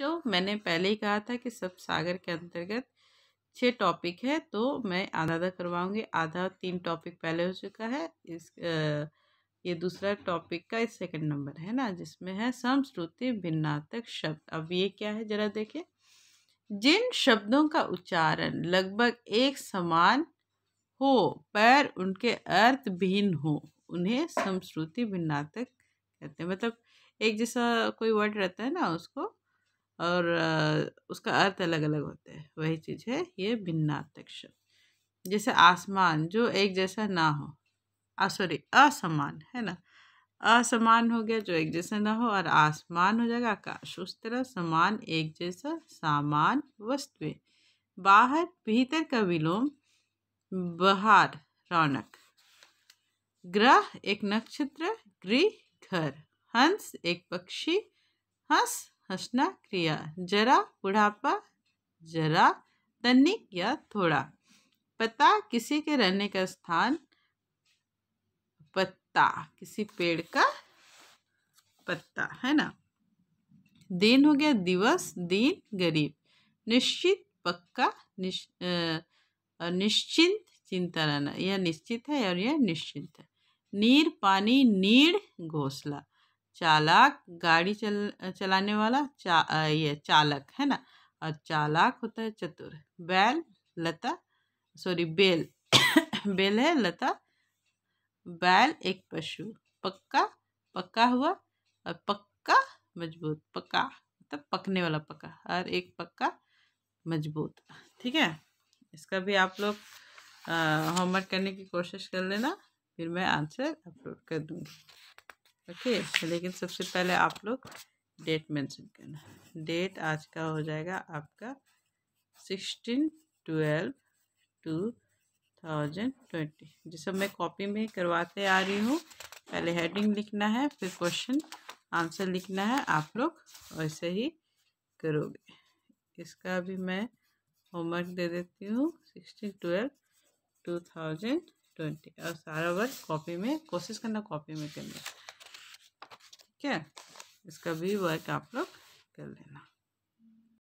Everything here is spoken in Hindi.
बच्चों मैंने पहले ही कहा था कि सब सागर के अंतर्गत छः टॉपिक है तो मैं आधा आधा करवाऊंगी आधा तीन टॉपिक पहले हो चुका है इस आ, ये दूसरा टॉपिक का इस सेकंड नंबर है ना जिसमें है समश्रुति भिन्नातक शब्द अब ये क्या है जरा देखें जिन शब्दों का उच्चारण लगभग एक समान हो पर उनके अर्थ भिन्न हो उन्हें समश्रुति भिन्नातक कहते हैं मतलब एक जैसा कोई वर्ड रहता है ना उसको और उसका अर्थ अलग अलग होता है वही चीज़ है ये भिन्नार्थक शब्द जैसे आसमान जो एक जैसा ना हो सॉरी असमान है ना असमान हो गया जो एक जैसा ना हो और आसमान हो जाएगा आकाश उस तरह समान एक जैसा सामान वस्तुएं बाहर भीतर का विलोम बाहर रौनक ग्रह एक नक्षत्र गृह घर हंस एक पक्षी हंस हंसना क्रिया जरा बुढ़ापा जरा तनिक या थोड़ा पता किसी के रहने का स्थान पत्ता किसी पेड़ का पत्ता है ना दिन हो गया दिवस दिन गरीब निश्चित पक्का निश, निश्चिंत चिंता रहना यह निश्चित है और यह निश्चिंत है नीर पानी नीड़ घोसला चालाक गाड़ी चल चलाने वाला चा ये चालक है ना और चालाक होता है चतुर बैल लता सॉरी बेल बेल है लता बैल एक पशु पक्का पक्का हुआ और पक्का मजबूत पक्का मतलब पकने वाला पक्का और एक पक्का मजबूत ठीक है इसका भी आप लोग होमवर्क करने की कोशिश कर लेना फिर मैं आंसर अपलोड कर दूँगी ओके लेकिन सबसे पहले आप लोग डेट मेंशन करना डेट आज का हो जाएगा आपका sixteen twelve two thousand twenty जैसे मैं कॉपी में करवाते आ रही हूँ पहले हेडिंग लिखना है फिर क्वेश्चन आंसर लिखना है आप लोग वैसे ही करोगे इसका भी मैं होमवर्क दे देती हूँ sixteen twelve two thousand twenty और सारा वर्क कॉपी में कोशिश करना कॉपी में करना ठीक है इसका भी वर्क आप लोग कर लेना